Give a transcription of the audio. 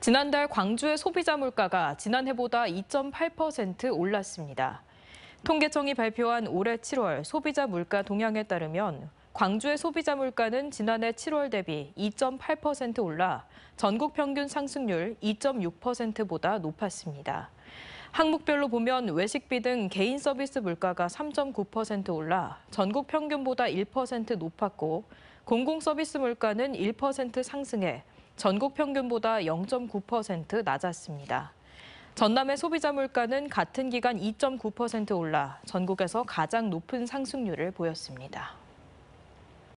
지난달 광주의 소비자 물가가 지난해보다 2.8% 올랐습니다. 통계청이 발표한 올해 7월 소비자 물가 동향에 따르면 광주의 소비자 물가는 지난해 7월 대비 2.8% 올라 전국 평균 상승률 2.6%보다 높았습니다. 항목별로 보면 외식비 등 개인 서비스 물가가 3.9% 올라 전국 평균보다 1% 높았고 공공 서비스 물가는 1% 상승해 전국 평균보다 0.9% 낮았습니다. 전남의 소비자 물가는 같은 기간 2.9% 올라 전국에서 가장 높은 상승률을 보였습니다.